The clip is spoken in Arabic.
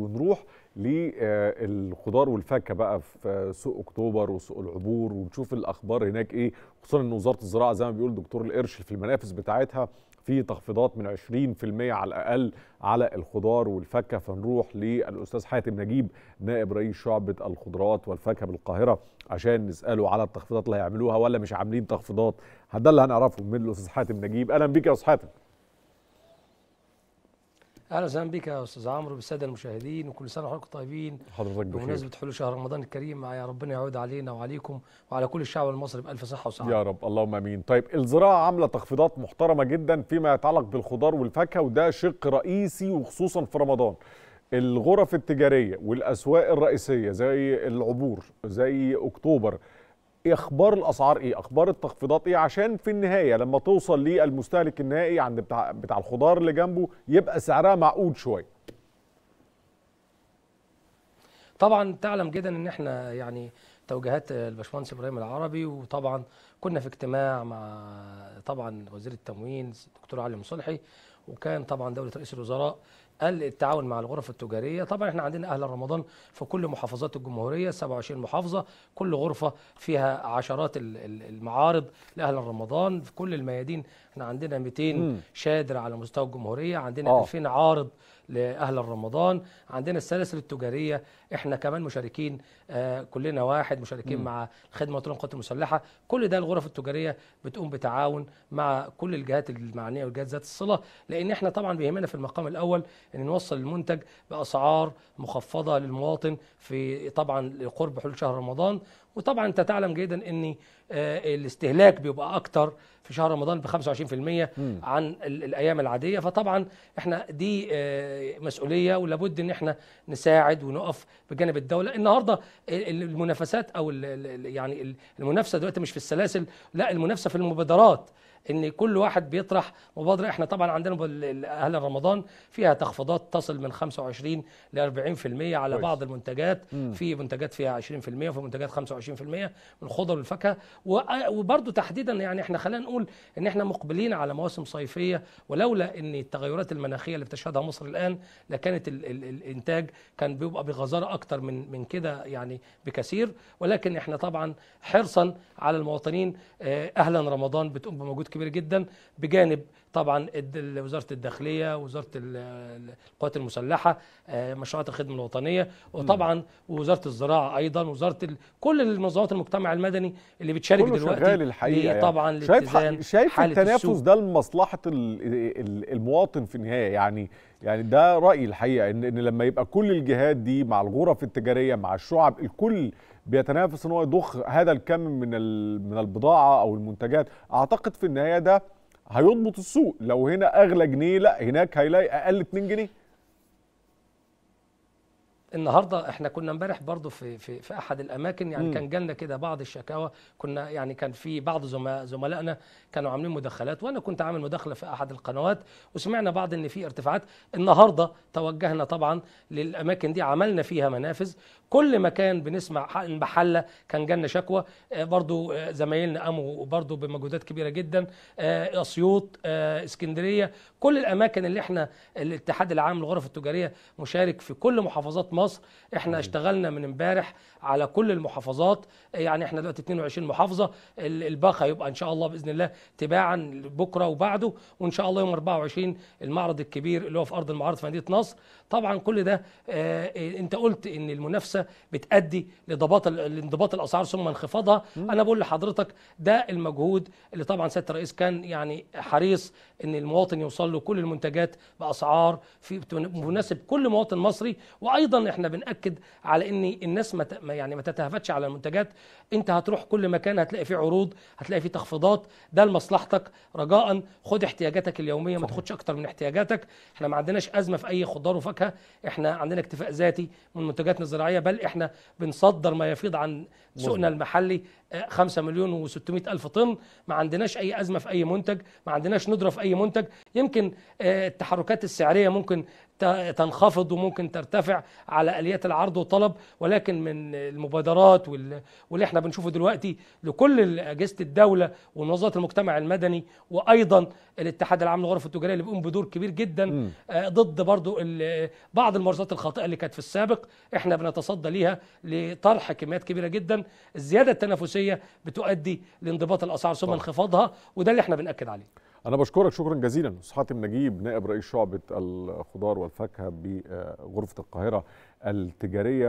ونروح للخضار آه، والفاكهه بقى في سوق اكتوبر وسوق العبور ونشوف الاخبار هناك ايه خصوصا ان وزاره الزراعه زي ما بيقول دكتور القرش في المنافس بتاعتها في تخفيضات من 20% على الاقل على الخضار والفاكهه فنروح للاستاذ حاتم نجيب نائب رئيس شعبه الخضروات والفاكهه بالقاهره عشان نساله على التخفيضات اللي هيعملوها ولا مش عاملين تخفيضات ده اللي هنعرفه من الاستاذ حاتم نجيب اهلا بيك يا استاذ حاتم اهلا وسهلا بك يا استاذ عمرو بالساده المشاهدين وكل سنه وحضرتك طيبين حضرتك بخير بمناسبه حلول شهر رمضان الكريم يا ربنا يعود علينا وعليكم وعلى كل الشعب المصري بالف صحه وسعاده يا رب اللهم امين طيب الزراعه عامله تخفيضات محترمه جدا فيما يتعلق بالخضار والفاكهه وده شق رئيسي وخصوصا في رمضان الغرف التجاريه والاسواق الرئيسيه زي العبور زي اكتوبر إيه اخبار الاسعار ايه اخبار التخفيضات ايه عشان في النهايه لما توصل للمستهلك النهائي عند بتاع بتاع الخضار اللي جنبه يبقى سعرها معقول شويه طبعا تعلم جدا ان احنا يعني توجيهات الباشمهندس ابراهيم العربي وطبعا كنا في اجتماع مع طبعا وزير التموين الدكتور علي مصلحي وكان طبعا دوله رئيس الوزراء التعاون مع الغرف التجاريه طبعا احنا عندنا اهل رمضان في كل محافظات الجمهوريه 27 محافظه كل غرفه فيها عشرات المعارض لاهل رمضان في كل الميادين احنا عندنا 200 مم. شادر على مستوى الجمهوريه عندنا 2000 آه. عارض لاهل رمضان عندنا السلاسل التجاريه احنا كمان مشاركين آه كلنا واحد مشاركين مم. مع خدمه وطن القوات المسلحه كل ده الغرف التجاريه بتقوم بتعاون مع كل الجهات المعنيه والجهات ذات الصله لان احنا طبعا بيهمنا في المقام الاول ان نوصل المنتج باسعار مخفضه للمواطن في طبعا قرب حلول شهر رمضان وطبعا انت تعلم جيدا ان آه، الاستهلاك بيبقى اكتر في شهر رمضان ب 25% عن الايام العاديه فطبعا احنا دي آه، مسؤوليه ولابد ان احنا نساعد ونقف بجانب الدوله النهارده المنافسات او يعني المنافسه دلوقتي مش في السلاسل لا المنافسه في المبادرات ان كل واحد بيطرح مبادره احنا طبعا عندنا اهل رمضان فيها تخفيضات تصل من 25 ل 40% على كويس. بعض المنتجات مم. في منتجات فيها 20% وفي منتجات 25% من الخضر والفاكهه وبرده تحديدا يعني احنا خلينا نقول ان احنا مقبلين على مواسم صيفيه ولولا ان التغيرات المناخيه اللي بتشهدها مصر الان لكانت الانتاج كان بيبقى بغزاره اكتر من من كده يعني بكثير ولكن احنا طبعا حرصا على المواطنين آه، اهلا رمضان بتقوم بمجهود كبيره جدا بجانب طبعا وزاره الداخليه وزاره القوات المسلحه آه، مشروعات الخدمه الوطنيه وطبعا وزاره الزراعه ايضا وزاره كل المنظمات المجتمع المدني اللي بتشارك كله دلوقتي شغال الحقيقه يعني. طبعا شايف شايف التنافس ده لمصلحه المواطن في النهايه يعني يعني ده رايي الحقيقه ان لما يبقى كل الجهات دي مع الغرف التجاريه مع الشعب الكل بيتنافس ان هو يضخ هذا الكم من من البضاعه او المنتجات اعتقد في النهايه ده هيضبط السوق لو هنا اغلى جنيه لا هناك هيلاقي اقل 2 جنيه النهارده احنا كنا امبارح برضه في في, في احد الاماكن يعني م. كان جالنا كده بعض الشكاوى كنا يعني كان في بعض زملائنا كانوا عاملين مداخلات وانا كنت عامل مداخله في احد القنوات وسمعنا بعض ان في ارتفاعات النهارده توجهنا طبعا للاماكن دي عملنا فيها منافذ كل مكان بنسمع المحله كان جالنا شكوى آه، برضه آه، زمايلنا قاموا برضه بمجهودات كبيره جدا آه، اسيوط اسكندريه كل الاماكن اللي احنا الاتحاد العام للغرف التجاريه مشارك في كل محافظات مصر مصر احنا اشتغلنا من امبارح على كل المحافظات يعني احنا دلوقتي 22 محافظه الباخه يبقى ان شاء الله باذن الله تباعا بكره وبعده وان شاء الله يوم 24 المعرض الكبير اللي هو في ارض المعارض في مدينه نصر طبعا كل ده اه إيه، انت قلت ان المنافسه بتؤدي لضباط لانضباط الاسعار ثم انخفاضها انا بقول لحضرتك ده المجهود اللي طبعا سياده الرئيس كان يعني حريص ان المواطن يوصل له كل المنتجات باسعار في مناسب كل مواطن مصري وايضا احنا بناكد على ان الناس ما يعني ما تتهافتش على المنتجات انت هتروح كل مكان هتلاقي فيه عروض هتلاقي فيه تخفيضات ده لمصلحتك رجاء خد احتياجاتك اليوميه ما تاخدش اكتر من احتياجاتك احنا ما عندناش ازمه في اي خضار وفاكهه احنا عندنا اكتفاء ذاتي من منتجاتنا الزراعيه بل احنا بنصدر ما يفيض عن سوقنا المحلي 5 مليون و600 الف طن ما عندناش اي ازمه في اي منتج ما عندناش ندره في اي منتج يمكن آه، التحركات السعريه ممكن تنخفض وممكن ترتفع على اليات العرض والطلب ولكن من المبادرات واللي احنا بنشوفه دلوقتي لكل اجهزه الدوله ومنظمات المجتمع المدني وايضا الاتحاد العام للغرف التجاريه اللي بيقوم بدور كبير جدا آه، ضد برضو بعض الممارسات الخاطئه اللي كانت في السابق احنا بنتصدى ليها لطرح كميات كبيره جدا الزياده التنافسيه الرئيسيه بتؤدي لانضباط الاسعار ثم انخفاضها وده اللي احنا بناكد عليه انا بشكرك شكرا جزيلا استاذ حاتم نجيب نائب رئيس شعبه الخضار والفاكهه بغرفه القاهره التجاريه